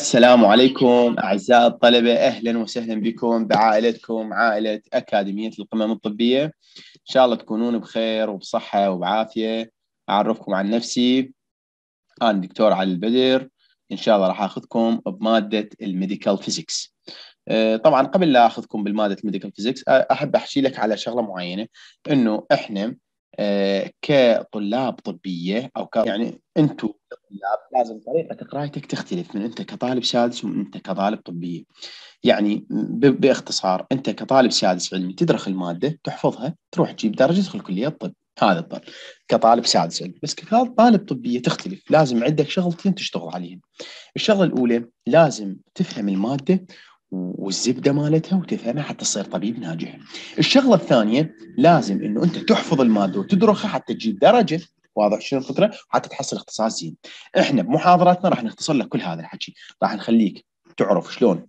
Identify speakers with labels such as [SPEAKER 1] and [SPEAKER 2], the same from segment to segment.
[SPEAKER 1] السلام عليكم أعزائي الطلبة أهلا وسهلا بكم بعائلتكم عائلة أكاديمية القمم الطبية إن شاء الله تكونون بخير وبصحة وبعافية أعرفكم عن نفسي أنا دكتور علي البدر إن شاء الله راح أخذكم بمادة الميديكال فيزيكس آه، طبعا قبل لا أخذكم بالمادة الميديكال فيزيكس أحب أحكي لك على شغلة معينة إنه إحنا آه، كطلاب طبيه او ك... يعني انتم كطلاب لازم طريقه قرايتك تختلف من انت كطالب سادس ومن انت كطالب طبيه. يعني ب... باختصار انت كطالب سادس علمي تدرخ الماده تحفظها تروح تجيب درجه تدخل كليه الطب هذا الطالب كطالب سادس علمي بس كطالب طبيه تختلف لازم عندك شغلتين تشتغل عليهم. الشغله الاولى لازم تفهم الماده والزبده مالتها وتفهمها حتى تصير طبيب ناجح. الشغله الثانيه لازم انه انت تحفظ الماده وتدرخها حتى تجيب درجه واضح شنو الفكره؟ حتى تحصل اختصاص زين. احنا بمحاضراتنا راح نختصر لك كل هذا الحكي، راح نخليك تعرف شلون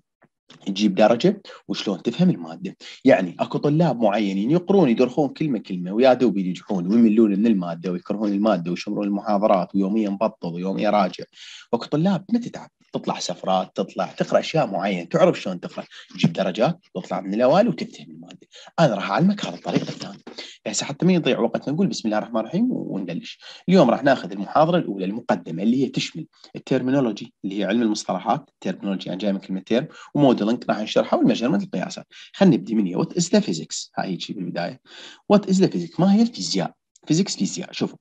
[SPEAKER 1] تجيب درجه وشلون تفهم الماده، يعني اكو طلاب معينين يقرون يدرخون كلمه كلمه ويا دوب ينجحون ويملون من الماده ويكرهون الماده ويشمرون المحاضرات ويوميا بطل ويوميا راجع، واكو طلاب ما تتعب تطلع سفرات تطلع تقرا اشياء معينه تعرف شلون تقرا تجيب درجات تطلع من الاوائل وتفتهم الماده انا راح اعلمك هذا الطريق الثاني هسه يعني حتى ما يضيع وقتنا نقول بسم الله الرحمن الرحيم ونبلش اليوم راح ناخذ المحاضره الاولى المقدمه اللي هي تشمل الترمينولوجي اللي هي علم المصطلحات الترمينولوجي انا يعني جاي من كلمه تيرم وموديلنج راح نشرحها والميجرمنت القياسات خلينا نبدي من هي وات از ذا فيزكس هاي هيك بالبدايه وات از ذا فيزكس ما هي الفيزياء فيزيكس فيزياء شوفوا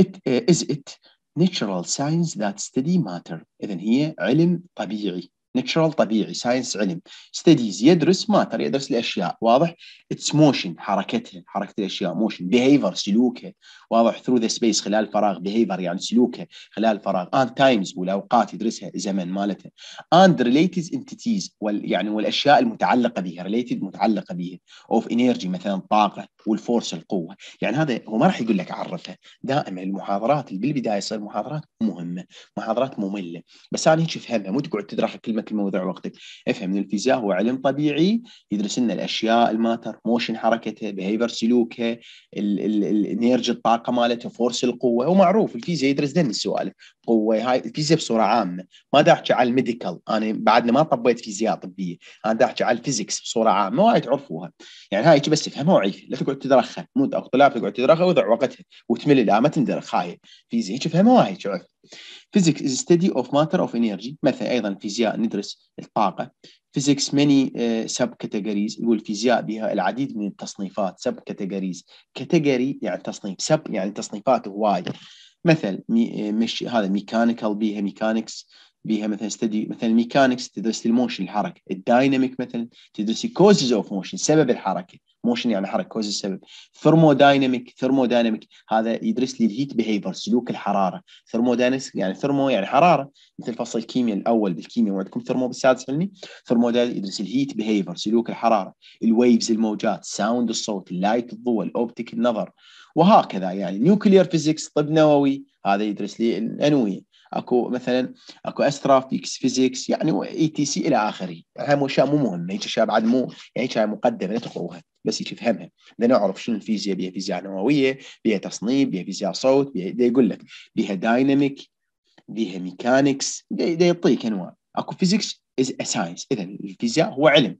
[SPEAKER 1] ات از ات natural science that study matter إذن هي علم طبيعي ناتشرال طبيعي ساينس علم ستديز يدرس ماتر يدرس الاشياء واضح اتس موشن حركتها حركه الاشياء موشن بيهيفر سلوكها واضح ثرو ذا سبيس خلال الفراغ بيهيفر يعني سلوكها خلال الفراغ ان تايمز والاوقات يدرسها زمن مالته اند ريليتد انتيتيز يعني والاشياء المتعلقه بها ريليتد متعلقه بها اوف انرجي مثلا طاقه والفورس القوه يعني هذا هو ما راح يقول لك عرفه دائما المحاضرات اللي بالبدايه تصير محاضرات مهمه محاضرات ممله بس انا هيك افهمها مو تقعد تدرسها كلمه يهمك الموضوع وقتك افهم ان الفيزياء هو علم طبيعي يدرس لنا الاشياء الماتر موشن حركته بيهيفر سلوكه النيرج الطاقه مالته فورس القوه ومعروف الفيزياء يدرس ذن السوالف قوه هاي الفيزياء بصوره عامه ما دا احكي على الميديكال انا بعدنا ما طبيت فيزياء طبيه انا دا احكي على الفيزيكس بصوره عامه وايد تعرفوها يعني هاي بس تفهمها وعيف لا تقعد تدرخها مو اقتلاف تقعد تدرخها وضع وقتها وتمل لا ما تندرخ هاي فيزياء فهمها وايد تعرف Physics is study of matter of energy مثلا أيضا فيزياء ندرس الطاقة Physics many uh, subcategories يقول فيزياء بها العديد من التصنيفات subcategories category يعني تصنيف sub يعني تصنيفات وايد مثل مش uh, هذا ميكانيكال بيها ميكانكس بيها مثلا ستدي مثلا ميكانكس تدرس الموشن الحركه الدايناميك مثلا تدرس كوزز اوف موشن سبب الحركه مو شنو يعني حركه كوز السبب ثرمودايناميك ثرمودايناميك هذا يدرس لي الهيت بيهيفر سلوك الحراره ثرمودايناميك يعني ثرمو يعني حراره مثل فصل الكيمياء الاول بالكيمياء وعندكم ثرمو بالسادس علمي ثرمودايناميك يدرس الهيت بيهيفر سلوك الحراره الويفز الموجات ساوند الصوت اللايت الضوء الاوبتيك النظر وهكذا يعني نيوكليير فيزيكس طب نووي هذا يدرس لي الانويه اكو مثلا اكو استرا فيكس فيزيكس يعني اي تي سي الى اخره هاي مو اشياء مو مهمه هيك اشياء بعد مو يعني هيك مقدمه لا تقروها بس هيك فهمها بدنا نعرف شنو الفيزياء بها فيزياء نوويه بها تصنيف بها فيزياء صوت بيها يقول لك بها دايناميك بها ميكانكس دا يعطيك انواع اكو فيزيكس از ساينس اذا الفيزياء هو علم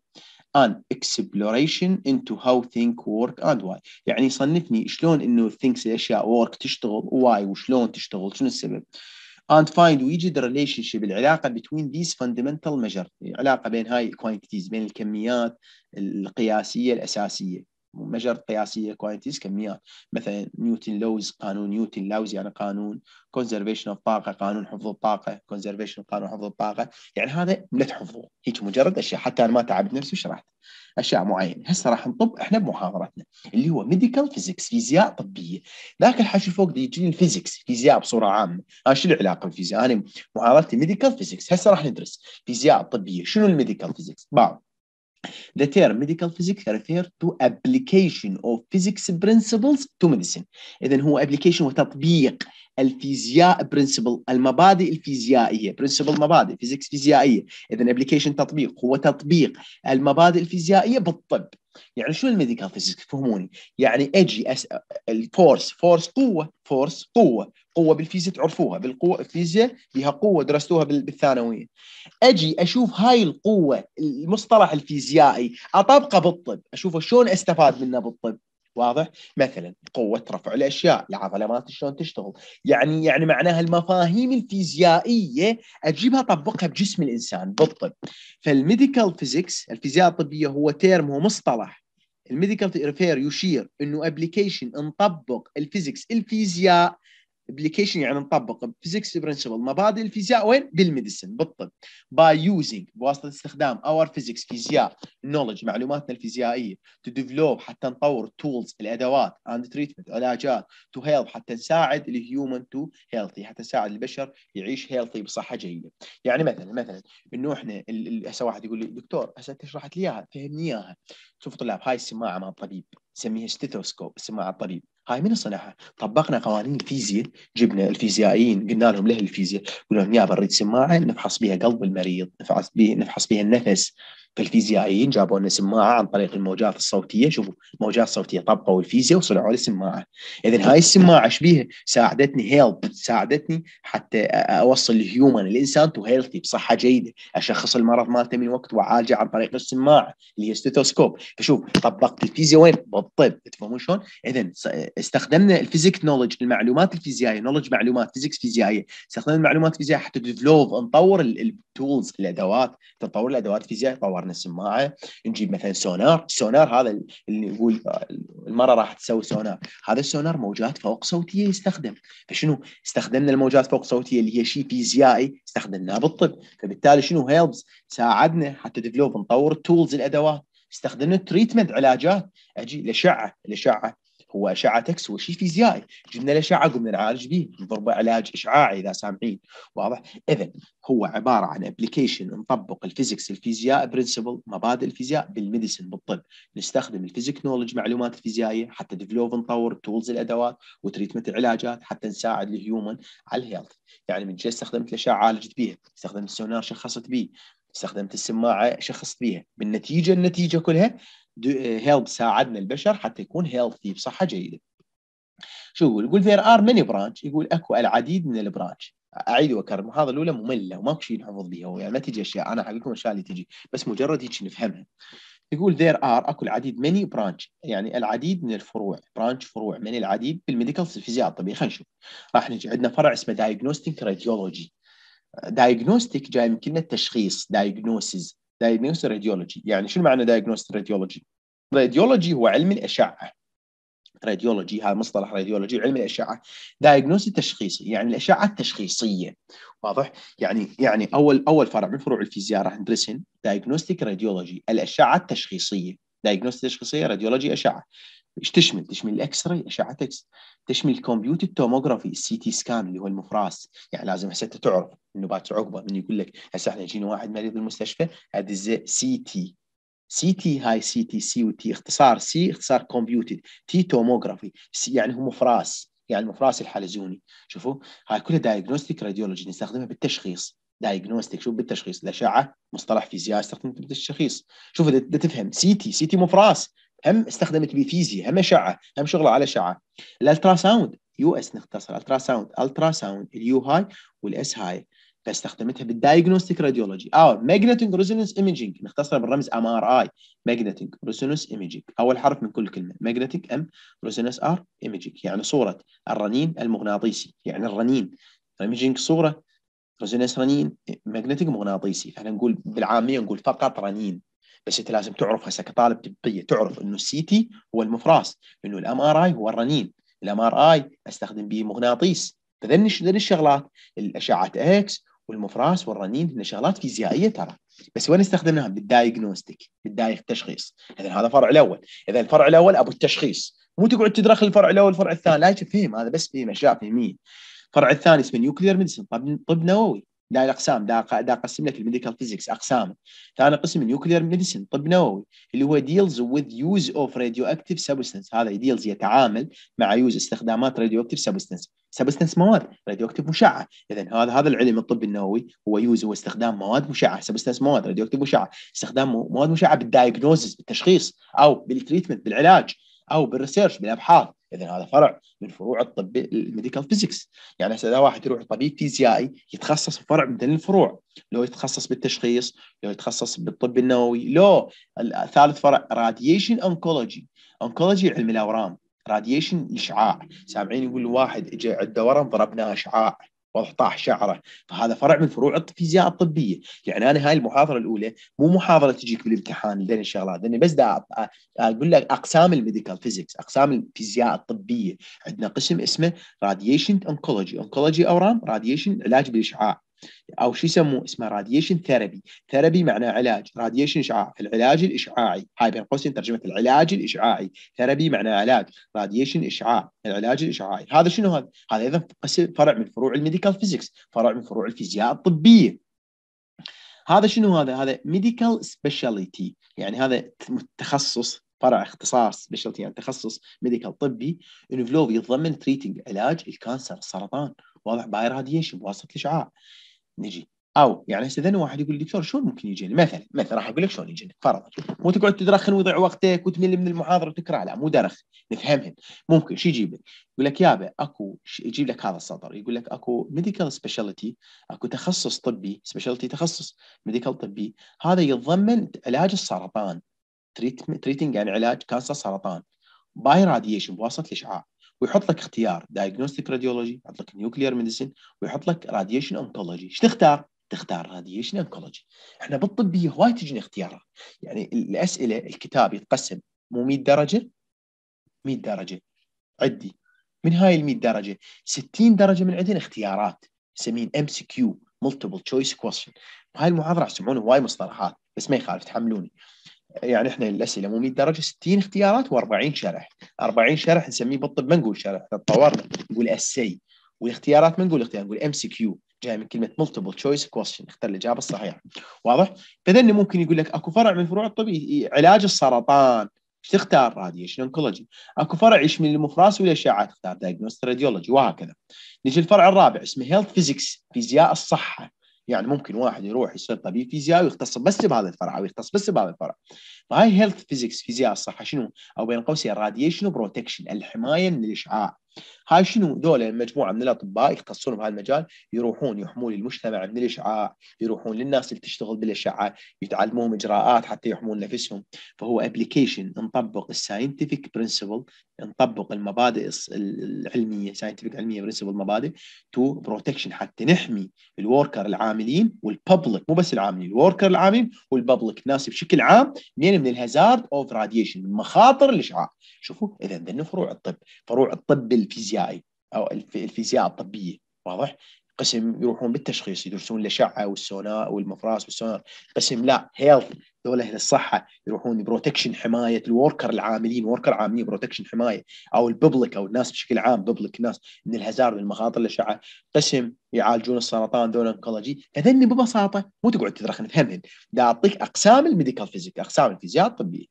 [SPEAKER 1] an exploration into how ثينك work and why يعني صنفني شلون انه things الاشياء work تشتغل why وشلون تشتغل شنو السبب and find the relationship العلاقه between these fundamental measures العلاقه بين هاي quantities بين الكميات القياسيه الاساسيه مجر قياسيه كوانتيز كميات مثلا نيوتن لوز قانون نيوتن لاوز يعني قانون كونزرفيشن اوف طاقه قانون حفظ الطاقه كونزرفيشن قانون حفظ الطاقه يعني هذا لا تحفظوه هيك مجرد اشياء حتى انا ما تعبت نفسي وشرحت اشياء معينه هسه راح نطب احنا بمحاضرتنا اللي هو ميديكال فيزيكس فيزياء طبيه ذاك الحكي فوق يجيني الفيزيكس فيزياء بصوره عامه انا آه، شو العلاقه بالفيزياء انا محاضرتي ميديكال فيزيكس هسه راح ندرس فيزياء طبيه شنو الميديكال فيزيكس بعض The term medical physics refers to application of physics principles to medicine. إذن هو application وتطبيق الفيزياء برنسبل المبادئ الفيزيائيه برنسبل مبادئ فيزيكس فيزيائيه اذا ابلكيشن تطبيق هو تطبيق المبادئ الفيزيائيه بالطب يعني شو الميديكال فيزيكس فهموني يعني اجي أس... الفورس فورس قوه فورس قوه قوه بالفيزياء تعرفوها بالقوه الفيزياء لها قوه درستوها بالثانويه اجي اشوف هاي القوه المصطلح الفيزيائي اطبقه بالطب اشوفه شلون استفاد منه بالطب واضح مثلا قوه رفع الاشياء العضلات شلون تشتغل يعني يعني معناها المفاهيم الفيزيائيه اجيبها اطبقها بجسم الانسان بالطب فالميديكال فيزيكس الفيزياء الطبيه هو تيرم هو مصطلح الميديكال ريفير يشير انه ابلكيشن نطبق الفيزيكس الفيزياء ابلكيشن يعني نطبق فيزيكس برنسبل مبادئ الفيزياء وين؟ بالميديسن بالطب باي يوزنج بواسطه استخدام اور فيزيكس فيزياء نولج معلوماتنا الفيزيائيه تو ديفلوب حتى نطور تولز الادوات اند تريتمنت علاجات تو هيلب حتى نساعد الهيومن تو هيلثي حتى نساعد البشر يعيش هيلثي بصحه جيده يعني مثلا مثلا انه احنا هسه واحد يقول لي دكتور هسه انت شرحت لي اياها فهمني اياها شوف طلاب هاي السماعه مال الطبيب نسميها ستيثوسكوب السماعه الطبيب هاي من طبقنا قوانين الفيزياء جبنا الفيزيائيين قلنا لهم له الفيزياء قلنا لهم يا بريد سماعه نفحص بها قلب المريض نفحص بها نفحص بها النفس فالفيزيائيين جابوا لنا سماعه عن طريق الموجات الصوتيه شوفوا موجات صوتيه طبقوا الفيزياء وصنعوا لي سماعه اذا هاي السماعه ايش بيها؟ ساعدتني هيلب ساعدتني حتى اوصل الهيومن الانسان تو هيلثي بصحه جيده اشخص المرض مالته من وقت واعالجه عن طريق السماعه اللي هي ستيثوسكوب فشوف طبقت الفيزياء وين؟ بالطب تفهمون شلون؟ اذا استخدمنا الفيزيك نولج المعلومات الفيزيائيه نولج معلومات فيزيكس فيزيائيه استخدمنا المعلومات الفيزيائيه حتى ديفلوب نطور التولز الادوات تطور الادوات الفيزيائيه طورنا السماعه نجيب مثلا سونار سونار هذا اللي يقول المره راح تسوي سونار هذا السونار موجات فوق صوتيه يستخدم فشنو استخدمنا الموجات فوق صوتيه اللي هي شيء فيزيائي استخدمناه بالطب فبالتالي شنو هيلبس ساعدنا حتى ديفلوب نطور التولز الادوات استخدمنا تريتمنت علاجات اجي الاشعه الاشعه هو اشعه تكس هو شيء فيزيائي جبنا الاشعه قمنا نعالج به نضربه علاج اشعاعي اذا سامعين واضح اذا هو عباره عن ابلكيشن نطبق الفيزيكس الفيزياء برنسبل مبادئ الفيزياء بالميديسن بالطب نستخدم الفيزيك نولج معلومات الفيزيائيه حتى ديفلوب نطور تولز الادوات وتريتمنت العلاجات حتى نساعد الهيومن على الهيلث يعني من جهه استخدمت الاشعه عالجت بيها استخدمت السونار شخصت بيه استخدمت السماعه شخصت بيها بالنتيجه النتيجه كلها آه، help ساعدنا البشر حتى يكون healthy بصحة جيدة شو يقول؟ يقول there are many branch يقول اكو العديد من البرانش اعيد واكرر هذا الاولى ممله وماكو شيء نحفظ بها يعني ما تجي اشياء انا احكي لكم الاشياء اللي تجي بس مجرد هيك نفهمها يقول there are اكو العديد many branch يعني العديد من الفروع branch فروع من العديد بالميديكال فيزياء الطبيه خلينا نشوف راح نجي عندنا فرع اسمه diagnostic radiology diagnostic جاي من كلمه تشخيص diagnosis diagnosis radiology يعني شو معنى diagnosis radiology راديولوجي هو علم الاشعه راديولوجي هذا مصطلح راديولوجي علم الاشعه دايجنوستي تشخيصي يعني الاشعه التشخيصيه واضح يعني يعني اول اول فرع من فروع الفيزياء راح ندرسهن دايجنوستيك راديولوجي الاشعه التشخيصيه دايجنوستيك تشخيصيه راديولوجي اشعه ايش تشمل؟ تشمل الاكس راي اشعه اكس تشمل الكمبيوتر التوموغرافي السي تي سكان اللي هو المفراس يعني لازم هسه تعرف انه باكر عقبه من يقول لك هسه احنا يجينا واحد مريض بالمستشفى هذا سي تي سي تي هاي سي تي سي وتي اختصار سي اختصار كومبيوتد تي توموغرافي سي يعني هو مفراس يعني المفراس الحلزوني شوفوا هاي كلها دايجنوستيك راديولوجي نستخدمها بالتشخيص دايجنوستيك شوف بالتشخيص الاشعه مصطلح فيزياء استخدمته بالتشخيص شوف اذا تفهم سي تي سي تي مفراس هم استخدمت بفيزياء هم اشعه هم شغله على اشعه الالترا ساوند يو اس نختصر الترا ساوند الترا ساوند اليو هاي والاس هاي فاستخدمتها بالدايجنوستيك راديولوجي او ماجنتيك ريزونانس ايمجينج نختصرها بالرمز ام ار اي ماجنتيك ريزونانس ايمجينج اول حرف من كل كلمه ماجنتيك ام ريزونانس ار ايمجينج يعني صوره الرنين المغناطيسي يعني الرنين ايمجينج صوره ريزونانس رنين ماجنتيك مغناطيسي فاحنا نقول بالعاميه نقول فقط رنين بس انت لازم تعرف هسه كطالب طبيه تعرف انه السي تي هو المفراس انه الام ار اي هو الرنين الام ار اي استخدم به مغناطيس فذن الشغلات الاشعه اكس والمفراس والرنين هن شغلات فيزيائيه ترى بس وين استخدمناها بالدايجنوستيك التشخيص اذا هذا فرع الاول اذا الفرع الاول ابو التشخيص مو تقعد تدرخ الفرع الاول الفرع الثاني لا تفهم هذا بس فهم اشياء فهميه الفرع الثاني اسمه نيوكلير ميديسن طب نووي ده الاقسام دا دا قسم لك الميديكال فيزيكس اقسام ثاني قسم نيوكلير ميديسن طب نووي اللي هو ديلز وذ يوز اوف راديو اكتيف سبستنس هذا ديلز يتعامل مع يوز استخدامات راديو اكتيف سبستنس سبستنس مواد راديو اكتيف مشعه اذا هذا هذا العلم الطب النووي هو يوز هو استخدام مواد مشعه سبستنس مواد راديو اكتيف مشعه استخدام مواد مشعه بالدايجنوزز بالتشخيص او بالتريتمنت بالعلاج او بالريسيرش بالابحاث اذا هذا فرع من فروع الطب الميديكال فيزيكس يعني هسه اذا واحد يروح طبيب فيزيائي يتخصص في فرع من الفروع لو يتخصص بالتشخيص لو يتخصص بالطب النووي لو ثالث فرع راديشن اونكولوجي اونكولوجي علم الاورام راديشن اشعاع سامعين يقول واحد اجى عنده ورم ضربناه اشعاع راح طاح شعره فهذا فرع من فروع الفيزياء الطبيه يعني انا هاي المحاضره الاولى مو محاضره تجيك بالامتحان بين الشغلات لاني بس دا اقول لك اقسام الميديكال فيزيكس اقسام الفيزياء الطبيه عندنا قسم اسمه راديشن اونكولوجي اونكولوجي اورام راديشن علاج بالاشعاع او شو يسموه اسمه راديشن ثيرابي ثيرابي معناه علاج راديشن اشعاع العلاج الاشعاعي هاي بين قوسين ترجمه العلاج الاشعاعي ثيرابي معناه علاج راديشن اشعاع العلاج الاشعاعي هذا شنو هذا هذا ايضا فرع من فروع الميديكال فيزيكس فرع من فروع الفيزياء الطبيه هذا شنو هذا هذا ميديكال سبيشاليتي يعني هذا تخصص فرع اختصاص سبيشالتي يعني تخصص ميديكال طبي انفلوف يتضمن تريتنج علاج الكانسر السرطان واضح باي راديشن بواسطه الاشعاع نجي او يعني هسه واحد يقول دكتور شلون ممكن يجيني مثلا مثلا راح اقول لك شلون يجيني فرضا مو تقعد تدرخن ويضيع وقتك وتمل من المحاضره وتكره لا مو درخ نفهمهم ممكن شو يجيب لك؟ يقول لك يابا اكو يجيب لك هذا السطر يقول لك اكو ميديكال سبيشاليتي اكو تخصص طبي سبيشاليتي تخصص ميديكال طبي هذا يتضمن علاج السرطان تريتنج يعني علاج كانسر سرطان باي راديشن بواسطه الاشعاع ويحط لك اختيار دايجنوستيك راديولوجي يحط لك نيوكليير ميديسين ويحط لك راديشن اونكولوجي ايش تختار؟ تختار راديشن اونكولوجي احنا بالطبيه هواي تجينا اختيارات يعني الاسئله الكتاب يتقسم مو 100 درجه 100 درجه عدي من هاي ال 100 درجه 60 درجه من عندنا اختيارات يسمين ام سي كيو ملتيبل تشويس كويشن هاي المحاضره راح تسمعون هواي مصطلحات بس ما يخالف تحملوني يعني احنا الاسئله مو 100 درجه 60 اختيارات و40 شرح 40 شرح نسميه بالطب ما نقول شرح تطورنا نقول اسي والاختيارات ما نقول اختيار نقول ام سي كيو جاي من كلمه ملتيبل تشويس كويستشن اختار الاجابه الصحيحه واضح فذن ممكن يقول لك اكو فرع من فروع الطب علاج السرطان ايش تختار راديشن انكولوجي اكو فرع يشمل المفراس والاشعاع تختار دايجنوست راديولوجي وهكذا نجي الفرع الرابع اسمه هيلث فيزيكس فيزياء الصحه يعني ممكن واحد يروح يصير طبيب فيزياء ويختص بس بهذا الفرع او يختص بس بهذا الفرع فهاي هيلث فيزيكس فيزياء الصحه شنو او بين قوسين راديشن بروتكشن الحمايه من الاشعاع هاي شنو دول مجموعه من الاطباء يختصون بهذا المجال يروحون يحمون المجتمع من الاشعاع يروحون للناس اللي تشتغل بالاشعاع يتعلمون اجراءات حتى يحمون نفسهم فهو ابلكيشن نطبق الساينتفك برنسبل نطبق المبادئ العلميه ساينتفك علميه برنسبل مبادئ تو بروتكشن حتى نحمي الوركر العاملين والببليك مو بس العاملين الوركر العاملين والببليك الناس بشكل عام من من الهازارد اوف راديشن من مخاطر الاشعاع شوفوا اذا ذن فروع الطب فروع الطب الفيزيائي او الفيزياء الطبيه واضح؟ قسم يروحون بالتشخيص يدرسون الاشعه والسونار والمفراس والسونار قسم لا هيلث دول اهل الصحه يروحون بروتكشن حمايه الوركر العاملين وركر عاملين بروتكشن حمايه او الببليك او الناس بشكل عام ببليك الناس من الهزار من الاشعه قسم يعالجون السرطان دول انكولوجي فذني ببساطه مو تقعد تدرخن فهمهن دا اعطيك اقسام الميديكال فيزيك اقسام الفيزياء الطبيه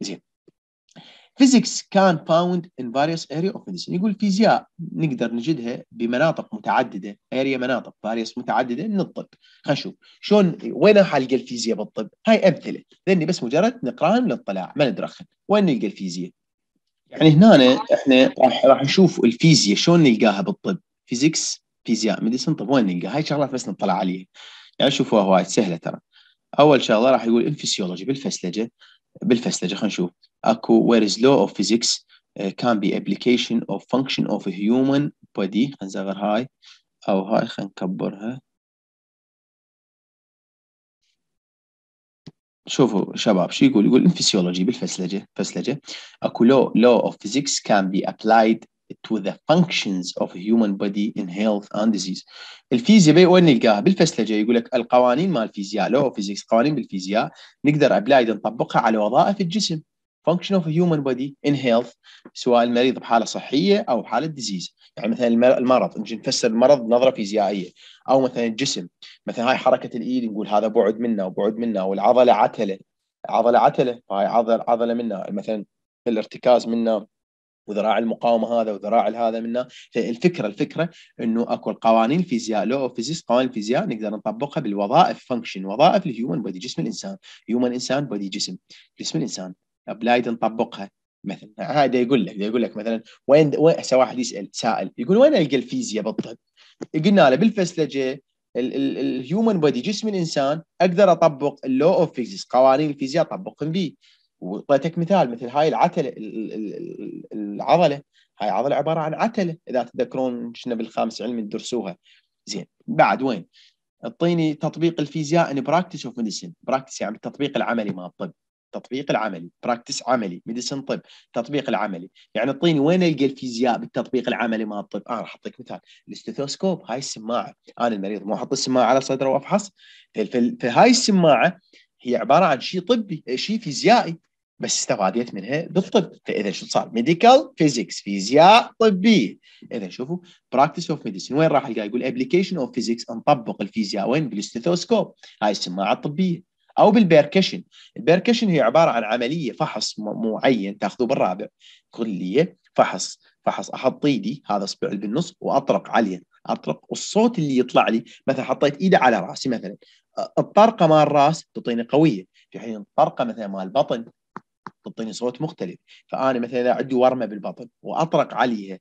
[SPEAKER 1] زين physics can found in various area of medicine يقول الفيزياء نقدر نجدها بمناطق متعدده area مناطق various متعدده من الطب خلينا نشوف شلون وين القى الفيزياء بالطب هاي امثله لاني بس مجرد نقراها من الاطلاع ما ندرخن وين نلقى الفيزياء يعني هنا احنا راح راح نشوف الفيزياء شلون نلقاها بالطب فيزيكس فيزياء medicine طب وين نلقاها هاي شغلات بس نطلع عليها يعني شوفوها وايد سهله ترى اول شغله راح يقول الفسيولوجي بالفسلجه بالفسلجه خلينا نشوف اكو وير از لو اوف فيزيكس كان بي ابلكيشن اوف فانكشن اوف هيومن بودي خلينا نصغر هاي او هاي خلينا نكبرها شوفوا شباب شو يقول يقول الفسيولوجي بالفسلجه فسلجه اكو لو law of physics can be applied to the functions of human body in health and disease الفيزياء وين نلقاها بالفصل الجاي يقول لك القوانين مال الفيزياء لو فيزيكس قوانين بالفيزياء نقدر ابلايد نطبقها على وظائف الجسم function of human body in health سواء المريض بحاله صحيه او حاله ديزيز يعني مثلا المرض نجي نفسر المرض نظره فيزيائيه او مثلا الجسم مثلا هاي حركه الايد نقول هذا بعد منه وبعد منه والعضله عتله عضله عتله فهاي عضله عضله منه مثلا الارتكاز منه وذراع المقاومه هذا وذراع هذا منا فالفكره الفكره انه اكو القوانين الفيزياء لو فيزيس قوانين الفيزياء نقدر نطبقها بالوظائف فانكشن وظائف الهيومن بودي جسم الانسان هيومن انسان بودي جسم جسم الانسان ابلايد نطبقها مثلا هذا يقول لك يقول لك مثلا وين وين هسه واحد يسال سائل يقول وين القى الفيزياء بالطب؟ قلنا له بالفسلجه الهيومن بودي جسم الانسان اقدر اطبق اللو اوف فيزيكس قوانين الفيزياء اطبقهم به وطيتك مثال مثل هاي العتله العضله هاي عضله عباره عن عتله اذا تذكرون كنا بالخامس علم تدرسوها زين بعد وين؟ اعطيني تطبيق الفيزياء ان براكتس اوف ميديسن براكتس يعني التطبيق العملي مال الطب التطبيق العملي براكتس عملي ميديسن طب تطبيق العملي يعني اعطيني وين القى الفيزياء بالتطبيق العملي مال الطب انا راح اعطيك مثال الاستيثوسكوب هاي السماعه انا المريض مو احط السماعه على صدره وافحص فهاي السماعه هي عباره عن شيء طبي شيء فيزيائي بس استفاديت منها بالطب فاذا شو صار ميديكال فيزيكس فيزياء طبيه اذا شوفوا براكتس اوف ميديسن وين راح القاه يقول ابلكيشن اوف فيزيكس نطبق الفيزياء وين بالاستثوسكوب هاي السماعه الطبيه او بالبيركشن البيركشن هي عباره عن عمليه فحص معين تاخذه بالرابع كليه فحص فحص احط ايدي هذا اصبع بالنص واطرق عليه اطرق الصوت اللي يطلع لي مثلا حطيت ايدي على راسي مثلا الطرقه مال الراس تعطيني قويه في حين الطرقه مثلا مال البطن تعطيني صوت مختلف فانا مثلا اذا عندي ورمه بالبطن واطرق عليها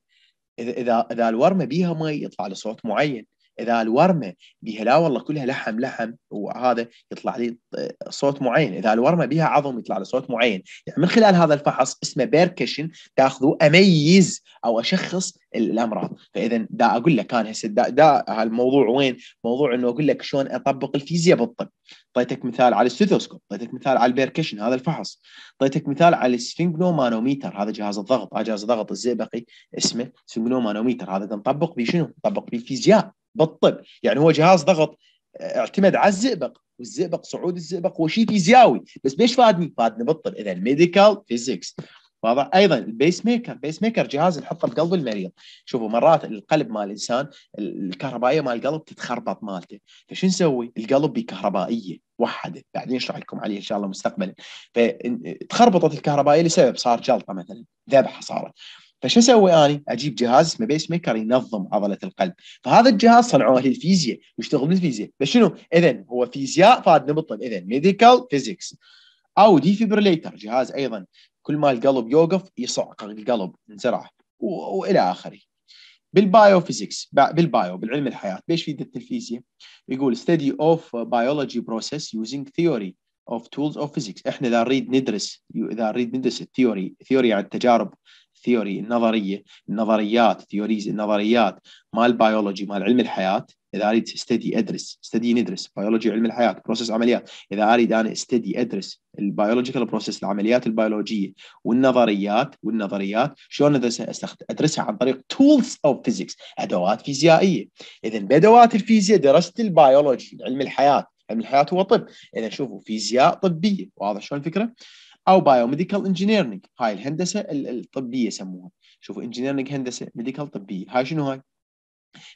[SPEAKER 1] اذا اذا الورمه بيها مي يطلع لصوت معين اذا الورمه بيها لا والله كلها لحم لحم وهذا يطلع لي صوت معين اذا الورمه بيها عظم يطلع لي صوت معين يعني من خلال هذا الفحص اسمه بيركشن تاخذه اميز او اشخص الامراض فاذا دا اقول لك انا هسه دا, دا هالموضوع وين موضوع انه اقول لك شلون اطبق الفيزياء بالطب اعطيتك مثال على الستوسكوب اعطيتك مثال على البيركشن هذا الفحص اعطيتك مثال على السفنجنومانوميتر هذا جهاز الضغط هذا جهاز الضغط الزئبقي اسمه سفنجنومانوميتر هذا نطبق به شنو نطبق به الفيزياء بالطب يعني هو جهاز ضغط آه، اعتمد على الزئبق والزئبق صعود الزئبق هو شيء فيزياوي بس ليش فادني؟ فادني بالطب اذا الميديكال فيزيكس واضح ايضا البيس ميكر بيس ميكر جهاز نحطه بقلب المريض شوفوا مرات القلب مال الانسان الكهربائيه مال القلب تتخربط مالته فشو نسوي القلب بكهربائيه وحده بعدين اشرح لكم عليه ان شاء الله مستقبلا فتخربطت الكهربائيه لسبب صار جلطه مثلا ذبحه صارت فشو اسوي اني؟ اجيب جهاز اسمه بيس ميكر ينظم عضله القلب، فهذا الجهاز صنعوه لي الفيزياء يشتغل بالفيزياء، بس شنو؟ اذا هو فيزياء فادنا بالطب، اذا ميديكال فيزيكس او ديفيبريليتر جهاز ايضا كل ما القلب يوقف يصعق القلب انزراح والى اخره. بالبايو فيزكس بالبايو بالعلم الحياه، بيش فيدت الفيزياء؟ يقول ستدي اوف بايولوجي بروسيس يوزنج ثيوري of tools of physics، احنا اذا نريد ندرس اذا نريد ندرس الثيوري، ثيوري عن التجارب ثيوري النظريه النظريات ثيوريز النظريات مال بايولوجي مال علم الحياه اذا اريد استدي ادرس استدي ندرس بايولوجي علم الحياه بروسس عمليات اذا اريد انا استدي ادرس البيولوجيكال بروسس العمليات البيولوجيه والنظريات والنظريات شلون ادرسها عن طريق تولز اوف فيزيكس ادوات فيزيائيه اذا بادوات الفيزياء درست البيولوجي علم الحياه علم الحياه هو طب اذا شوفوا فيزياء طبيه واضح شلون الفكره او بايو ميديكال انجينيرنج هاي الهندسه الطبيه يسموها شوفوا انجينيرنج هندسه ميديكال طبيه هاي شنو هاي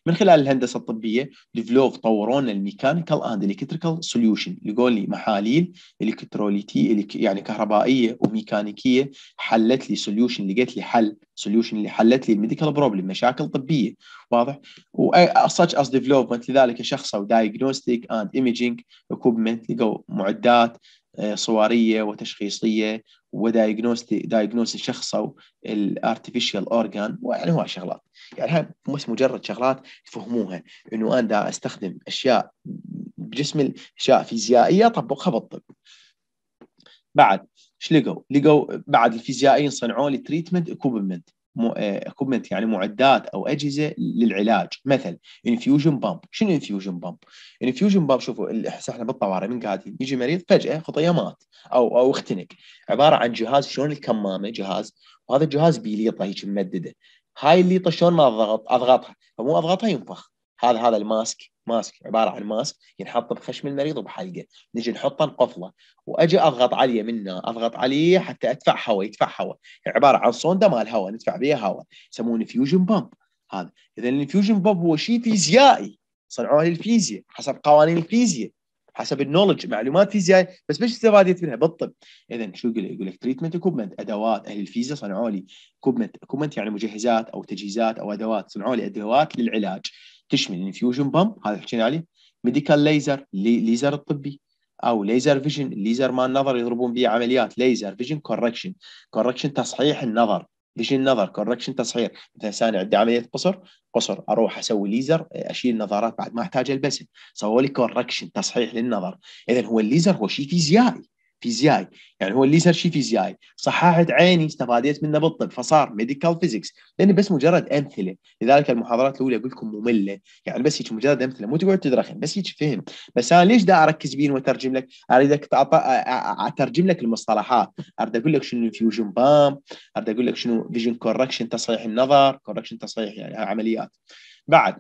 [SPEAKER 1] من خلال الهندسه الطبيه ديفلوب طورون الميكانيكال اند الكتريكال سوليوشن يقول لي محاليل الكتروليتي يعني كهربائيه وميكانيكيه حلت لي سوليوشن لقيت لي حل سوليوشن اللي حلت لي الميديكال بروبلم مشاكل طبيه واضح وساتش از ديفلوبمنت لذلك شخصه ودايجنوستيك اند ايميجينج اكوبمنت لقوا معدات آه، صوريه وتشخيصيه ودايجنوز شخصوا الارتفيشال اورجان ويعني هو شغلات يعني هاي مش مجرد شغلات تفهموها انه انا دا استخدم اشياء بجسم اشياء فيزيائيه اطبقها بالطب بعد ايش لقوا؟ لقوا بعد الفيزيائيين صنعوا لي تريتمنت اكوبمنت كومنت آه، يعني معدات او اجهزه للعلاج مثل انفيوجن بامب شنو انفيوجن بامب انفيوجن بامب شوفوا احنا بالطوارئ من قاعدين يجي مريض فجاه خطيه مات او او اختنق عباره عن جهاز شلون الكمامه جهاز وهذا الجهاز ليطه هيك ممدده هاي الليطه شلون ما اضغط اضغطها فمو اضغطها ينفخ هذا هذا الماسك ماسك عباره عن ماسك ينحط بخشم المريض وبحلقه نجي نحطه نقفله واجي اضغط عليه منه اضغط عليه حتى ادفع هواء يدفع هواء يعني عباره عن صونده مال هواء ندفع بها هواء يسمونه فيوجن بامب هذا اذا الفيوجن بامب هو شيء فيزيائي صنعوه الفيزياء حسب قوانين الفيزياء حسب النولج معلومات فيزيائيه بس مش استفادت منها بالطب اذا شو يقول يقول لك تريتمنت اكوبمنت ادوات اهل الفيزياء صنعوا لي اكوبمنت اكوبمنت يعني مجهزات او تجهيزات او ادوات صنعوا لي ادوات للعلاج تشمل انفيوجن بامب هذا حكينا عليه ميديكال ليزر ليزر الطبي او ليزر فيجن ليزر مال النظر يضربون به عمليات ليزر فيجن كوركشن كوركشن تصحيح النظر فيجن نظر كوركشن تصحيح مثلا انا عندي عمليه قصر قصر اروح اسوي ليزر اشيل نظارات بعد ما احتاج البسه سووا لي كوركشن تصحيح للنظر اذا هو الليزر هو شيء فيزيائي فيزياي يعني هو اللي صار شيء فيزياي صححت عيني استفاديت منه بالطب فصار ميديكال فيزيكس لان بس مجرد امثله لذلك المحاضرات الاولى اقول لكم ممله يعني بس هيك مجرد امثله مو تقعد تدرخن بس هيك فهم بس انا ليش دا اركز بين واترجم لك اريدك اترجم لك المصطلحات اريد اقول لك شنو فيوجن بام اريد اقول لك شنو فيجن كوركشن تصحيح النظر كوركشن تصحيح يعني عمليات بعد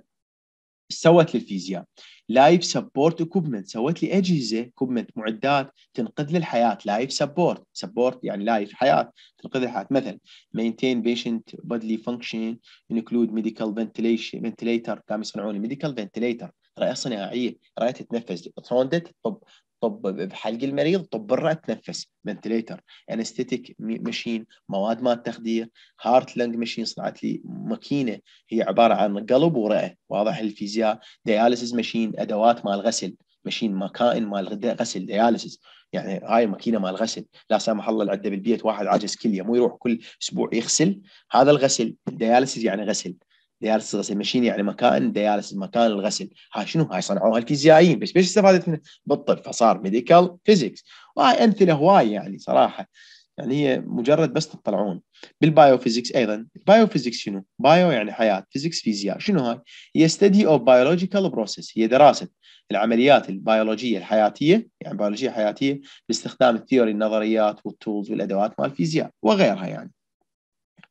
[SPEAKER 1] سوت للفيزياء لايف سبورت اكوبمنت سوت لي اجهزه اكوبمنت معدات تنقذ لي الحياه لايف سبورت سبورت يعني لايف حياه تنقذ الحياه مثلا مينتين بيشنت بودلي فانكشن انكلود ميديكال فنتليشن فنتليتر قام يصنعون ميديكال فنتليتر رئه صناعيه رئه تتنفس ثروندة تطب طب بحلق المريض طب برا تنفس فنتليتر انستيتيك ماشين مواد مال تخدير هارت لنج ماشين صنعت لي ماكينه هي عباره عن قلب ورئه واضح الفيزياء دياليسيس ماشين ادوات مال غسل ماشين مكائن مال غسل دياليسيس يعني هاي ماكينه مال غسل لا سامح الله العده بالبيت واحد عاجز كليه مو يروح كل اسبوع يغسل هذا الغسل دياليسيس يعني غسل ديالس غسيل ماشين يعني مكان ديالس مكان الغسل هاي شنو هاي صنعوها الفيزيائيين بس بيش استفادت منه بالطب فصار ميديكال فيزيكس وهاي امثله هواي يعني صراحه يعني هي مجرد بس تطلعون بالبايو فيزيكس ايضا البايو فيزيكس شنو بايو يعني حياه فيزيكس فيزياء شنو هاي هي ستدي اوف بايولوجيكال بروسيس هي دراسه العمليات البيولوجيه الحياتيه يعني بيولوجيه حياتيه باستخدام الثيوري النظريات والتولز والادوات مال الفيزياء وغيرها يعني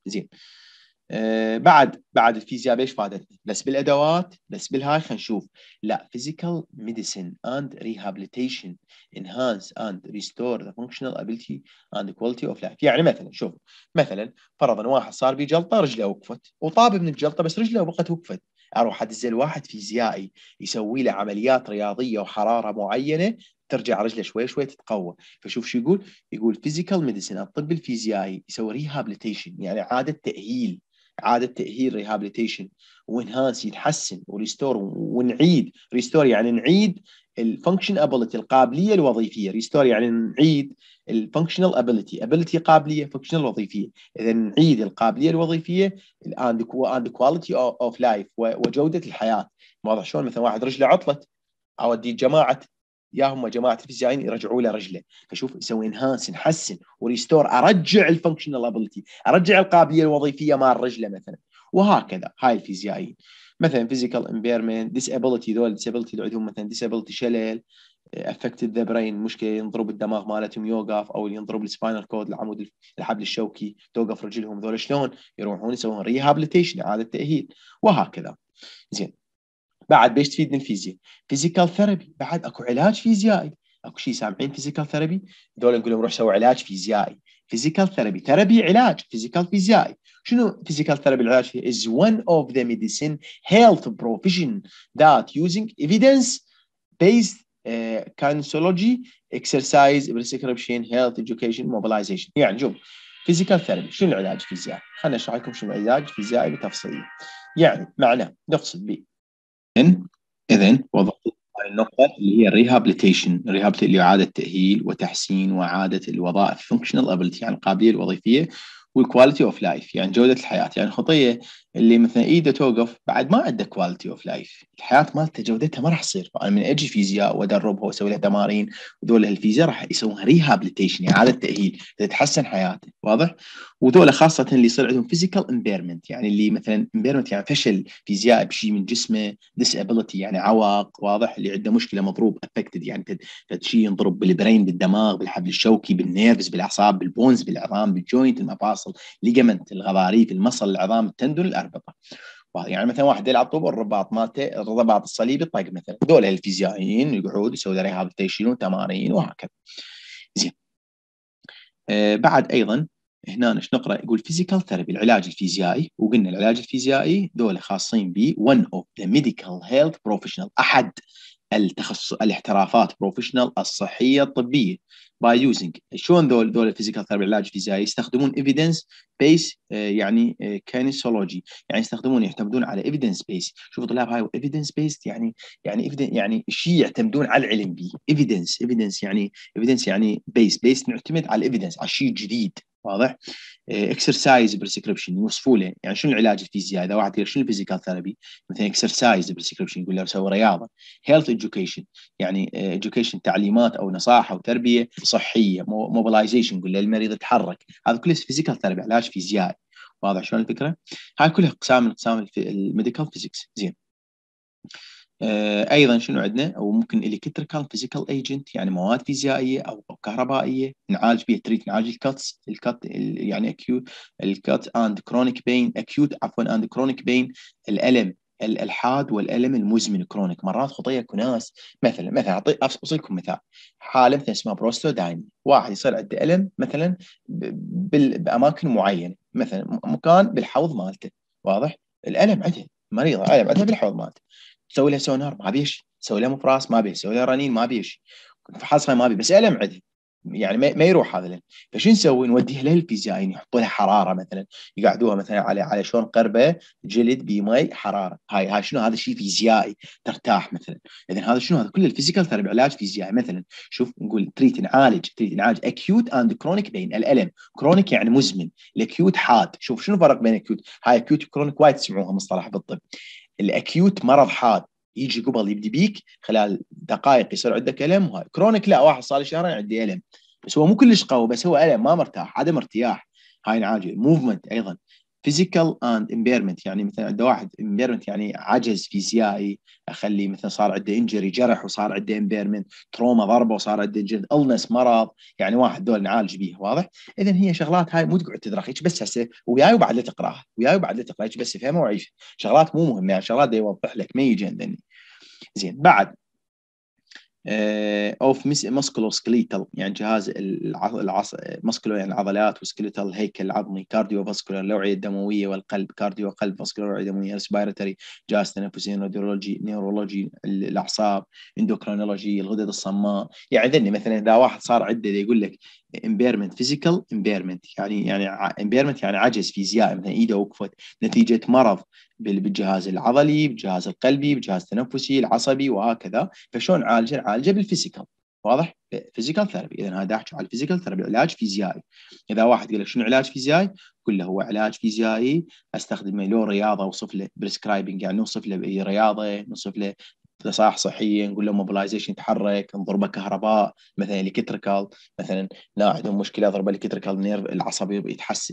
[SPEAKER 1] زين آه، بعد بعد الفيزياء بيش فادتني؟ بس بالادوات بس بالهاي خلينا نشوف لا فيزيكال ميديسن اند ريهابليتيشن انهانس اند ريستور ذا فانكشنال ابيليتي اند كواليتي اوف لايف يعني مثلا شوف مثلا فرضا واحد صار به جلطه رجله وقفت وطاب من الجلطه بس رجله وقت وقفت اروح ادزل واحد فيزيائي يسوي له عمليات رياضيه وحراره معينه ترجع رجله شوي شوي تتقوى فشوف شو يقول يقول فيزيكال ميديسن الطب الفيزيائي يسوي ريهابليتيشن يعني اعاده تاهيل اعاده تاهيل ريهابيليتيشن وانهانس يتحسن وريستور ونعيد ريستور يعني نعيد الفانكشن ابيلتي القابليه الوظيفيه ريستور يعني نعيد الفانكشنال ابيلتي ابيلتي قابليه فانكشنال وظيفيه اذا نعيد القابليه الوظيفيه اند كواليتي اوف لايف وجوده الحياه واضح شلون مثلا واحد رجله عطلت اوديه جماعه يا هم جماعه الفيزيائيين يرجعوا له رجله فشوف نسوي انهانس نحسن وريستور ارجع الفانكشنال ابيلتي ارجع القابليه الوظيفيه مال رجله مثلا وهكذا هاي الفيزيائيين مثلا فيزيكال امبيرمنت ديسابيلتي ذول ديسابيلتي اللي عندهم مثلا ديسابيلتي شلل افكتد ذا برين مشكله ينضرب الدماغ مالتهم يوقف او ينضرب السباينال كود العمود الحبل الشوكي توقف رجلهم ذول شلون يروحون يسوون ريهابليتيشن اعاده تاهيل وهكذا زين بعد بيش تفيدني الفيزياء فيزيكال ثيرابي بعد اكو علاج فيزيائي اكو شيء سامعين فيزيكال ثيرابي دول نقول لهم روح سوي علاج فيزيائي فيزيكال ثيرابي ثيرابي علاج فيزيكال فيزيائي شنو فيزيكال ثيرابي العلاج فيه is one of the medicine health profession that using evidence based كانسولوجي اكسرسايز بريسكربشن هيلث health education يعني شوف فيزيكال ثيرابي شنو العلاج الفيزيائي خليني اشرح لكم شنو العلاج الفيزيائي بتفصيل يعني معناه نقصد به إذن إذن وضعت هذه النقطة اللي هي rehabilitation اللي إعادة تأهيل وتحسين وإعادة الوظائف functional ability يعني القابلية الوظيفية والكواليتي اوف لايف يعني جودة الحياة يعني خطية اللي مثلا ايده توقف بعد ما عنده كواليتي اوف لايف الحياه مالته جودتها ما راح تصير انا من اجي فيزياء وادربها واسوي لها تمارين وذول الفيزياء راح يسوون ريهابليتيشن يعني اعاده تاهيل تتحسن حياته واضح وذول خاصه اللي يصير عندهم فيزيكال امبيرمنت يعني اللي مثلا امبيرمنت يعني فشل فيزياء بشيء من جسمه ديسابيلتي يعني عواق واضح اللي عنده مشكله مضروب افكتد يعني شيء ينضرب بالبرين بالدماغ بالحبل الشوكي بالنيرفز بالاعصاب بالبونز بالعظام بالجوينت المفاصل ليجمنت الغضاريف المصل العظام التندون متاربطه يعني مثلا واحد يلعب طوب الرباط مالته الرباط الصليبي طق مثلا دول الفيزيائيين يقعد يسوي ريهابيتيشن وتمارين وهكذا زين آه بعد ايضا هنا ايش نقرا يقول فيزيكال ثيرابي العلاج الفيزيائي وقلنا العلاج الفيزيائي دول خاصين ب ون اوف ذا ميديكال هيلث بروفيشنال احد التخصص الاحترافات بروفيشنال الصحيه الطبيه باي يوزنج شلون دول دول الفيزيكال ثيرابي العلاج الفيزيائي يستخدمون ايفيدنس آه، بيس يعني كينيسولوجي آه، يعني يستخدمون يعتمدون على ايفيدنس بيس شوفوا طلاب هاي ايفيدنس بيس يعني يعني يعني شيء يعتمدون على العلم به ايفيدنس ايفيدنس يعني ايفيدنس يعني بيس بيس نعتمد على الايفيدنس على شيء جديد واضح اكسرسايز بريسكربشن يوصفوا له يعني شنو العلاج الفيزيائي اذا واحد شنو الفيزيكال ثيرابي مثلا اكسرسايز بريسكربشن يقول له سوي رياضه هيلث اديوكيشن يعني اديوكيشن تعليمات او او تربيه صحيه موبلايزيشن يقول للمريض يتحرك هذا كله فيزيكال ثيرابي علاج فيزيائي واضح شلون الفكره؟ هاي كلها اقسام من اقسام الميديكال فيزكس زين آه، ايضا شنو عندنا او ممكن الكتريكال فيزيكال ايجنت يعني مواد فيزيائيه او كهربائيه نعالج بها تريد نعالج الكاتس الكات يعني اكيوت الكات اند كرونيك بين اكيوت عفوا اند كرونيك بين الالم الحاد والالم المزمن كرونيك مرات خطيه كناس مثلا مثلا اعطي اوصل لكم مثال حاله مثلا اسمها بروستودايميا واحد يصير عنده الم مثلا باماكن معينه مثلا مكان بالحوض مالته واضح الالم عنده مريضه الم عندها بالحوض مالته تسوي لها سونار ما بيش تسوي لها مفراس ما بيش تسوي لها رنين ما بيش فحصها ما بي بس الم عدي يعني ما يروح هذا فشو نسوي؟ نوديها للفيزيائيين يعني يحطوا لها حراره مثلا يقعدوها مثلا على على شلون قربه جلد بمي حراره هاي هاي شنو هذا شيء فيزيائي ترتاح مثلا اذا هذا شنو هذا كل الفيزيكال ثيرابي علاج فيزيائي مثلا شوف نقول تريت نعالج تريت نعالج اكيوت اند كرونيك بين الالم كرونيك يعني مزمن الاكيوت حاد شوف شنو الفرق بين اكيوت هاي اكيوت وكرونيك وايد تسمعوها مصطلح بالطب الاكيوت مرض حاد يجي قبل يبدي بيك خلال دقائق يصير عندك الم وهاي كرونيك لا واحد صار شهرين عندي الم بس هو مو كلش قوي بس هو الم ما مرتاح عدم ارتياح هاي نعالجه موفمنت ايضا فيزيكال اند امبيرمنت يعني مثلا عنده واحد امبيرمنت يعني عجز فيزيائي اخليه مثلا صار عنده انجري جرح وصار عنده امبيرمنت تروما ضربه وصار عنده انجري النس مرض يعني واحد دول نعالج به واضح اذا هي شغلات هاي مو تقعد تدرخ هيك بس هسه وياي وبعد لا تقراها وياي وبعد لا تقراها هيك بس فهمها وعيش شغلات مو مهمه يعني شغلات يوضح لك ما يجي عندني زين بعد آه، اوف سكليتال يعني جهاز العص ماسكولو يعني العضلات وسكليتال الهيكل العظمي كارديو فاسكولار الاوعيه الدمويه والقلب كارديو قلب فاسكولار الاوعيه الدمويه ريسبيرتري جهاز تنفسي نيورولوجي نيورولوجي الاعصاب اندوكرينولوجي الغدد الصماء يعني مثلا اذا واحد صار عنده يقول لك impairment physical impairment يعني يعني impairment يعني عجز فيزيائي مثلا ايده وقفت نتيجه مرض بالجهاز العضلي بالجهاز القلبي بالجهاز التنفسي العصبي وهكذا فشلون نعالجه؟ نعالجه بالفيزيكال واضح؟ فيزيكال ثيرابي اذا هذا احكي على الفيزيكال ثيرابي علاج فيزيائي اذا واحد يقول لك شنو علاج فيزيائي؟ قل له هو علاج فيزيائي استخدمه له رياضه اوصف له بريسكرايبنج يعني نوصف له رياضه نوصف له نصائح صحيه نقول له موبلايزيشن يتحرك نضربه كهرباء مثلا الكتريكال مثلا لا عندهم مشكله ضربه الكتريكال نيرف العصبي يتحس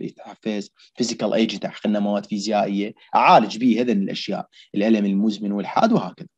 [SPEAKER 1] يتحفز فيزيكال ايجنت احقن مواد فيزيائيه اعالج به هذا الاشياء الالم المزمن والحاد وهكذا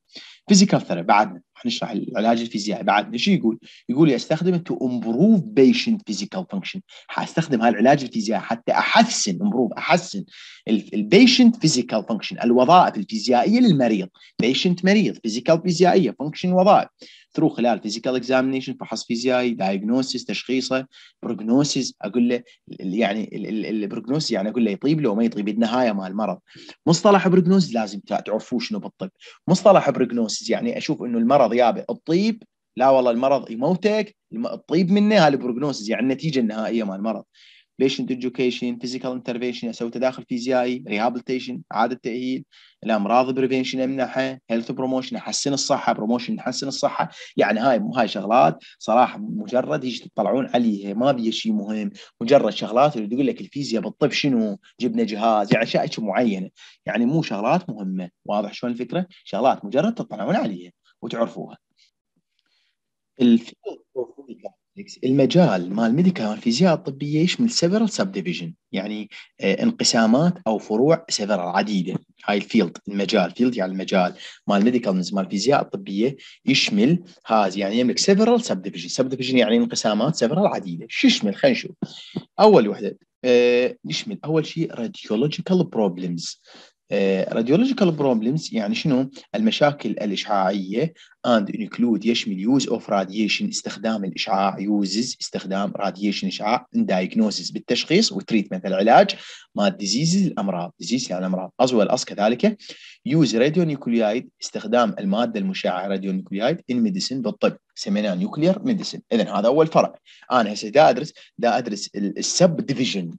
[SPEAKER 1] فيزيكال ثيرابي بعدنا حنشرح العلاج الفيزيائي بعدنا شو يقول؟ يقول لي استخدمه تو امبروف بيشنت فيزيكال فانكشن حاستخدم هالعلاج الفيزيائي حتى احسن امبروف احسن البيشنت فيزيكال فانكشن الوظائف الفيزيائيه للمريض بيشنت مريض فيزيكال فيزيائيه فانكشن وظائف ثرو خلال فيزيكال اكزامينيشن فحص فيزيائي دايجنوسيس تشخيصه بروجنوسيس اقول له يعني البروجنوسيس يعني اقول له يطيب لو ما يطيب النهايه مال المرض مصطلح بروجنوسيس لازم تعرفوه شنو بالطب مصطلح بروجنوسيس دايجنوسز يعني اشوف انه المرض يابع الطيب لا والله المرض يموتك الطيب منه هالبروجنوسز يعني النتيجه النهائيه مال المرض بيشنت education physical intervention اسوي يعني تداخل فيزيائي rehabilitation اعاده تاهيل الامراض بريفنشن امنعها هيلث بروموشن احسن الصحه بروموشن احسن الصحه يعني هاي هاي شغلات صراحه مجرد هيك تطلعون عليها ما بيها شيء مهم مجرد شغلات اللي تقول لك الفيزياء بالطب شنو جبنا جهاز يعني اشياء معينه يعني مو شغلات مهمه واضح شلون الفكره شغلات مجرد تطلعون عليها وتعرفوها الفيزياء المجال مال الميديكال والفيزياء الطبيه يشمل سيفرال سب ديفيجن يعني آه، انقسامات او فروع سيفرال عديده هاي الفيلد المجال فيلد يعني المجال مال الميديكال مال الفيزياء الطبيه يشمل هذا يعني يملك سيفرال سب ديفيجن سب ديفيجن يعني انقسامات سيفرال عديده شو يشمل خلينا نشوف اول وحده آه، يشمل اول شيء راديولوجيكال بروبلمز راديولوجيكال بروبلمز يعني شنو المشاكل الاشعاعيه and include يشمل use of radiation استخدام الإشعاع uses استخدام radiation إشعاع in diagnosis بالتشخيص والتريتمنت العلاج مال diseases الأمراض disease يعني الأمراض as well as كذلك use radionuclide استخدام المادة المشعة radionuclide in medicine بالطب سميناه nuclear medicine اذا هذا اول فرع انا هسه دا ادرس دا ادرس السب ديفيجن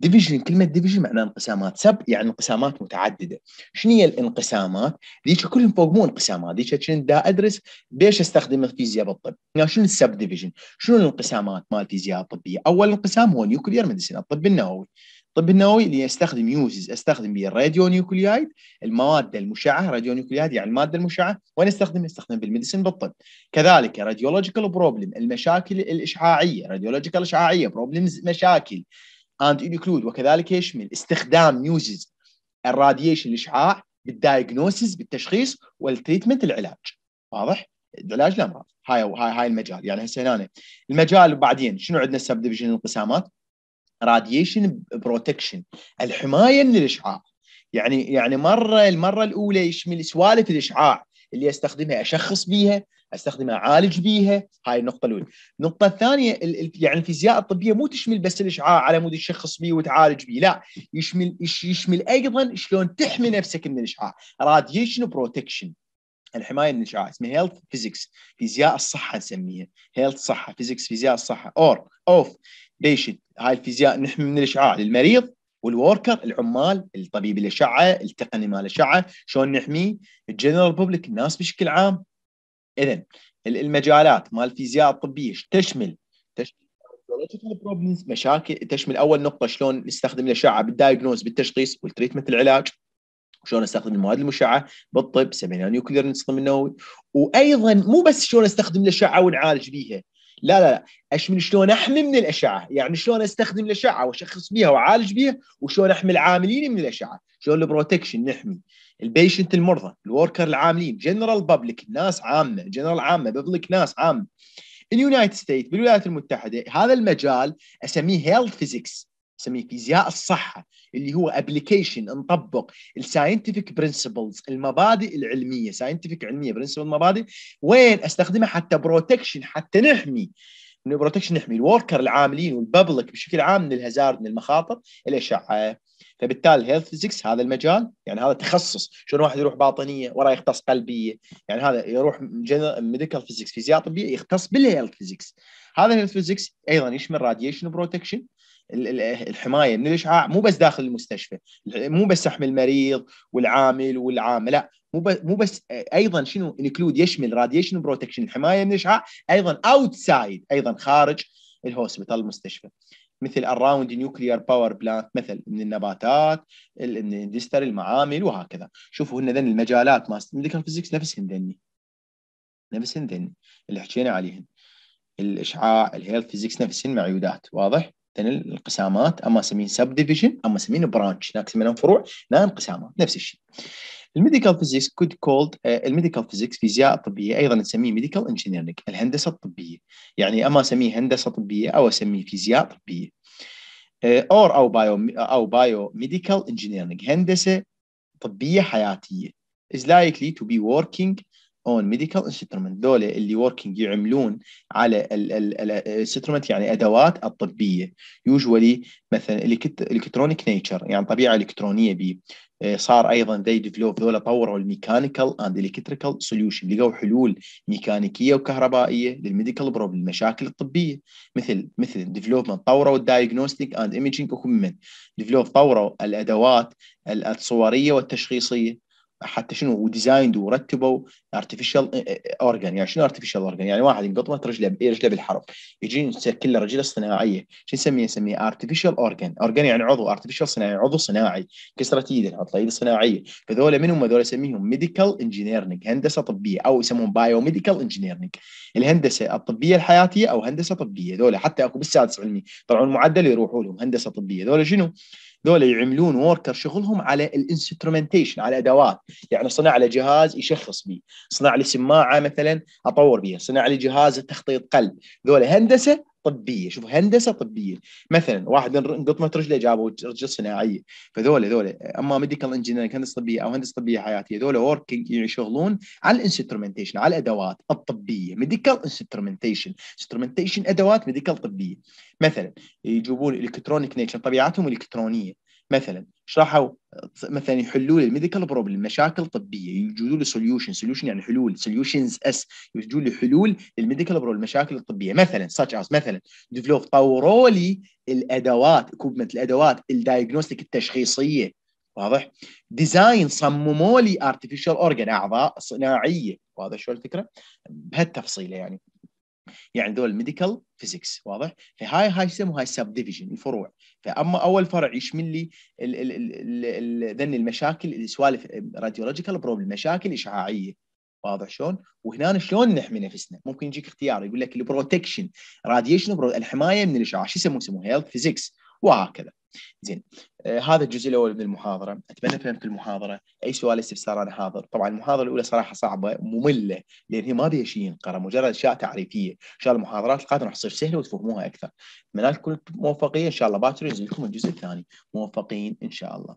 [SPEAKER 1] ديفيجن كلمه ديفيجن معناها انقسامات سب يعني انقسامات متعدده شنو هي الانقسامات ذيك كلهم فوق مو انقسامات ذيك دا ادرس ادرس بيش استخدم الفيزياء بالطب يعني شنو السب ديفيجن شنو الانقسامات مال الفيزياء الطبيه اول انقسام هو نيوكليير ميديسين الطب النووي الطب النووي اللي يستخدم يوزز استخدم به الراديو نيوكليايد المواد المشعه راديو نيوكليايد يعني الماده المشعه وين استخدم استخدم بالميديسن بالطب كذلك راديولوجيكال بروبلم المشاكل الاشعاعيه راديولوجيكال اشعاعيه بروبلمز مشاكل اند انكلود وكذلك يشمل استخدام يوزز الراديشن الاشعاع بالدايجنوسيس بالتشخيص والتريتمنت العلاج واضح؟ علاج الامراض هاي هاي هاي المجال يعني هسه هنا المجال وبعدين شنو عندنا السب ديفيجن الانقسامات؟ راديشن بروتكشن الحمايه من الاشعاع يعني يعني مره المره الاولى يشمل سوالف الاشعاع اللي استخدمها اشخص بيها استخدمها اعالج بيها هاي النقطه الاولى النقطه الثانيه يعني الفيزياء الطبيه مو تشمل بس الاشعاع على مود تشخص بيه وتعالج بيه لا يشمل يشمل ايضا شلون تحمي نفسك من الاشعاع راديشن بروتكشن الحمايه من الاشعاع اسمها هيلث فيزيكس فيزياء الصحه نسميها هيلث صحه فيزيكس فيزياء الصحه اور اوف بيشنت هاي الفيزياء نحمي من الاشعاع للمريض والوركر العمال الطبيب الاشعه التقني مال الاشعه شلون نحميه الجنرال بوبليك الناس بشكل عام اذا المجالات مال الفيزياء الطبيه تشمل تشمل مشاكل تشمل اول نقطه شلون نستخدم الاشعه بالدايجنوز بالتشخيص والتريتمنت العلاج شلون استخدم المواد المشعه بالطب سمينا نيوكلير نستخدم النووي وايضا مو بس شلون استخدم الاشعه ونعالج بيها لا لا لا اشمل شلون احمي من الاشعه يعني شلون استخدم الاشعه واشخص بيها واعالج بيها وشلون احمي العاملين من الاشعه شلون البروتكشن نحمي البيشنت المرضى الوركر العاملين جنرال بابليك ناس عامه جنرال عامه بابليك ناس عامه اليونايتد ستيت بالولايات المتحده هذا المجال اسميه هيلث فيزيكس نسميه فيزياء الصحه اللي هو ابلكيشن نطبق الساينتفك برنسبلز المبادئ العلميه ساينتفك علميه برنسبل مبادئ وين استخدمها حتى بروتكشن حتى نحمي من بروتكشن نحمي الوركر العاملين والببليك بشكل عام من الهزارد من المخاطر الاشعه فبالتالي الهيلث فيزكس هذا المجال يعني هذا تخصص شلون واحد يروح باطنيه ورا يختص قلبيه يعني هذا يروح ميديكال فيزكس فيزياء طبيه يختص بالهيلث فيزكس هذا الهيلث فيزكس ايضا يشمل راديشن بروتكشن الحمايه من الاشعاع آه، مو بس داخل المستشفى مو بس سحم المريض والعامل والعامه لا مو مو بس ايضا شنو انكلود يشمل راديشن بروتكشن الحمايه من الاشعاع آه، ايضا اوتسايد ايضا خارج الهوسبيتال المستشفى مثل الراوند نيوكليير باور بلانت مثل من النباتات الاندستري المعامل وهكذا شوفوا هن ذن المجالات ما ذكر فيزيكس نفسهن ذني نفسهن ذني اللي حكينا عليهن الاشعاع الهيلث فيزيكس نفسهن معيودات واضح انقسامات اما سمين سب ديفيجن اما سمين برانش هناك سمينهم فروع لا انقسامات نفس الشيء الميديكال فيزيكس كود كولد آه، الميديكال فيزيكس فيزياء طبيه ايضا نسميه ميديكال انجينيرنج الهندسه الطبيه يعني اما اسميه هندسه طبيه او اسميه فيزياء طبيه اور آه، او بايو او بايو ميديكال انجينيرنج هندسه طبيه حياتيه is likely to be working اون ميديكال انسترومنت ذولا اللي وركينج يعملون على الانسترومنت يعني ادوات الطبيه يوجوالي مثلا الكترونيك نيتشر يعني طبيعه الكترونيه بي آه، صار ايضا ذي ديفلوب ذولا طوروا الميكانيكال اند الكتريكال سوليوشن لقوا حلول ميكانيكيه وكهربائيه للميديكال بروبلم المشاكل الطبيه مثل مثل ديفلوبمنت طوروا الدايجنوستيك اند ايمجينج اكوبمنت ديفلوب طوروا الادوات الصوريه والتشخيصيه حتى شنو وديزايند ورتبوا ارتفيشال اورجان إيه، إيه، إيه، يعني شنو ارتفيشال اورجان يعني واحد انقطمت رجله رجله بالحرب يجي كل رجله صناعيه شو نسميه نسميه ارتفيشال اورجان اورجان يعني عضو ارتفيشال صناعي عضو صناعي كسرت ايده نحط ايده صناعيه فذولا هم هذول يسميهم ميديكال انجينيرنج هندسه طبيه او يسمون بايو ميديكال انجينيرنج الهندسه الطبيه الحياتيه او هندسه طبيه ذولا حتى اكو بالسادس علمي طلعوا المعدل يروحوا لهم هندسه طبيه ذولا شنو ذولا يعملون وركر شغلهم على الانسترومنتيشن على ادوات يعني صنع لي جهاز يشخص بي صنع لي سماعه مثلا اطور بيها صنع لي جهاز تخطيط قلب ذولا هندسه طبيه شوف هندسه طبيه مثلا واحد انقطمت رجله جابوا رجل صناعيه فذولا ذولا اما ميديكال انجينيرنج هندسه طبيه او هندسه طبيه حياتيه ذولا وركينج يشغلون على الانسترومنتيشن على الادوات الطبيه ميديكال انسترومنتيشن انسترومنتيشن ادوات ميديكال طبيه مثلا يجيبون الكترونيك نيتشر طبيعتهم الكترونيه مثلا شرحوا مثلا يحلوا لي الميديكال بروبلم مشاكل طبيه يوجدوا لي سوليوشن سوليوشن يعني حلول سوليوشنز اس يوجدوا لي حلول للميديكال بروبلم المشاكل الطبيه مثلا ساتش از مثلا ديفلوب طوروا لي الادوات كوبمنت الادوات الدايجنوستيك التشخيصيه واضح ديزاين صمموا لي ارتفيشال اورجن اعضاء صناعيه واضح شو الفكره بهالتفصيله يعني يعني دول الميديكال فيزكس واضح فهاي هاي يسموها سب ديفيجن الفروع فاما اول فرع يشمل لي ذن المشاكل اللي سوالف راديولوجيكال بروبلم مشاكل اشعاعيه واضح شلون؟ وهنا شلون نحمي نفسنا؟ ممكن يجيك اختيار يقول لك البروتكشن راديشن الحمايه من الاشعاع شو يسموه؟ يسموه هيلث فيزيكس وهكذا. زين آه هذا الجزء الاول من المحاضره اتمنى فهمت المحاضره اي سؤال استفسار انا حاضر طبعا المحاضره الاولى صراحه صعبه ممله لان هي ما بها شيء ينقرا مجرد اشياء تعريفيه ان شاء الله المحاضرات القادمه راح تصير سهله وتفهموها اكثر اتمنى لكم موفقين ان شاء الله باكر ينزل لكم الجزء الثاني موفقين ان شاء الله